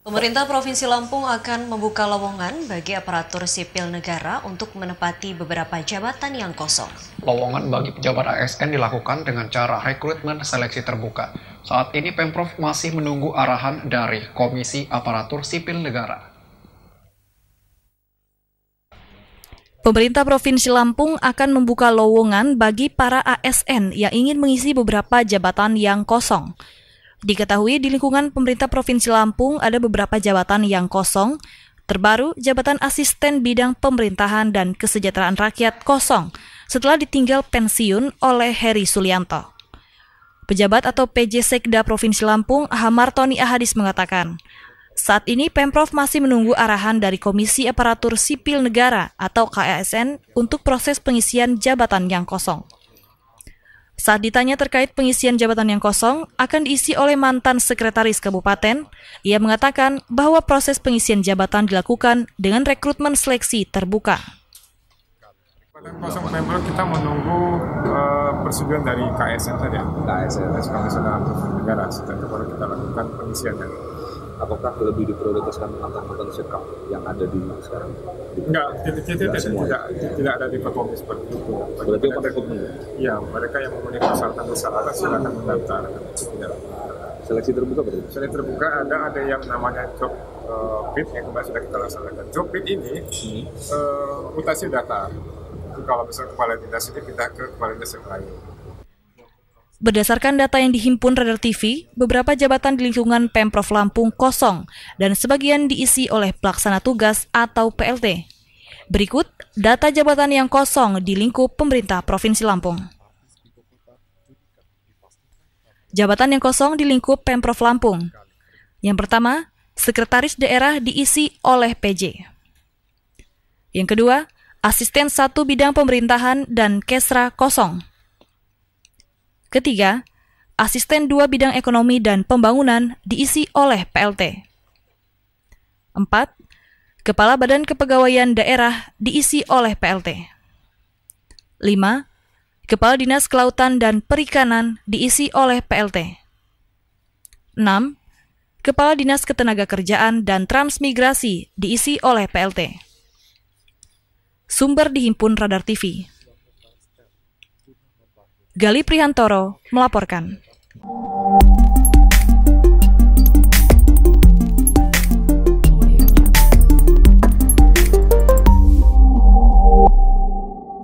Pemerintah Provinsi Lampung akan membuka lowongan bagi aparatur sipil negara untuk menepati beberapa jabatan yang kosong. Lowongan bagi pejabat ASN dilakukan dengan cara rekrutmen seleksi terbuka. Saat ini Pemprov masih menunggu arahan dari Komisi Aparatur Sipil Negara. Pemerintah Provinsi Lampung akan membuka lowongan bagi para ASN yang ingin mengisi beberapa jabatan yang kosong. Diketahui di lingkungan pemerintah Provinsi Lampung ada beberapa jabatan yang kosong, terbaru jabatan asisten bidang pemerintahan dan kesejahteraan rakyat kosong setelah ditinggal pensiun oleh Heri Sulianto. Pejabat atau PJ Sekda Provinsi Lampung, Hamar Tony Ahadis mengatakan, saat ini Pemprov masih menunggu arahan dari Komisi Aparatur Sipil Negara atau KASN untuk proses pengisian jabatan yang kosong. Saat ditanya terkait pengisian jabatan yang kosong akan diisi oleh mantan sekretaris kabupaten, ia mengatakan bahwa proses pengisian jabatan dilakukan dengan rekrutmen seleksi terbuka. Jabatan kosong member kita menunggu uh, persetujuan dari KSN saja. KSN, SK Nasional Negara, setelah itu baru kita lakukan pengisiannya. Apakah lebih diprioritaskan mantan-mantan sekap yang ada di sekarang? Enggak, tidak, tidak, tidak, tidak ada seperti itu. Berarti mereka recruitment? Iya, mereka yang memenuhi persyaratan persyaratan silakan mendaftar. Seleksi terbuka berarti? Seleksi terbuka ada ada yang namanya job Fit eh, yang kemarin sudah kita laksanakan. Job Fit ini hmm. eh, mutasi data. Kalau misalnya kepala dinas ini pindah ke kepala dinas yang lain Berdasarkan data yang dihimpun Radar TV, beberapa jabatan di lingkungan Pemprov Lampung kosong dan sebagian diisi oleh pelaksana tugas atau PLT. Berikut data jabatan yang kosong di lingkup pemerintah Provinsi Lampung. Jabatan yang kosong di lingkup Pemprov Lampung. Yang pertama, Sekretaris Daerah diisi oleh PJ. Yang kedua, Asisten Satu Bidang Pemerintahan dan Kesra kosong. Ketiga, asisten dua bidang ekonomi dan pembangunan diisi oleh PLT. empat Kepala Badan Kepegawaian Daerah diisi oleh PLT. lima Kepala Dinas Kelautan dan Perikanan diisi oleh PLT. enam Kepala Dinas ketenaga kerjaan dan Transmigrasi diisi oleh PLT. Sumber dihimpun Radar TV. Gali Prihantoro melaporkan.